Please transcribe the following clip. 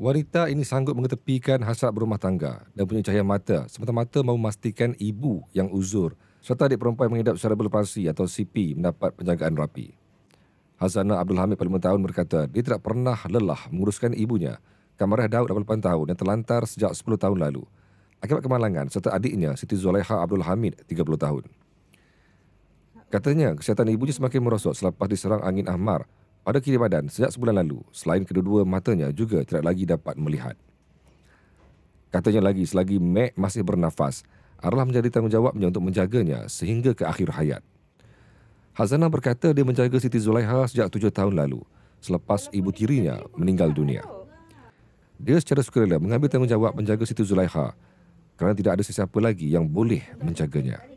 Wanita ini sanggup mengetepikan hasrat berumah tangga dan punya cahaya mata semata-mata mahu memastikan ibu yang uzur serta adik perempuan mengidap cerebral palsy atau CP mendapat penjagaan rapi. Hazana Abdul Hamid pada 5 tahun berkata dia tidak pernah lelah menguruskan ibunya Kamarah Daud 88 tahun yang terlantar sejak 10 tahun lalu akibat kemalangan serta adiknya Siti Zulaiha Abdul Hamid 30 tahun. Katanya kesihatan ibunya semakin merosot selepas diserang angin ahmar pada kiri badan sejak sebulan lalu selain kedua-dua matanya juga tidak lagi dapat melihat. Katanya lagi selagi Mac masih bernafas arlah menjadi tanggungjawabnya untuk menjaganya sehingga ke akhir hayat. Hazana berkata dia menjaga Siti Zulaiha sejak tujuh tahun lalu selepas ibu tirinya meninggal dunia. Dia secara sukarela mengambil tanggungjawab menjaga Siti Zulaiha kerana tidak ada sesiapa lagi yang boleh menjaganya.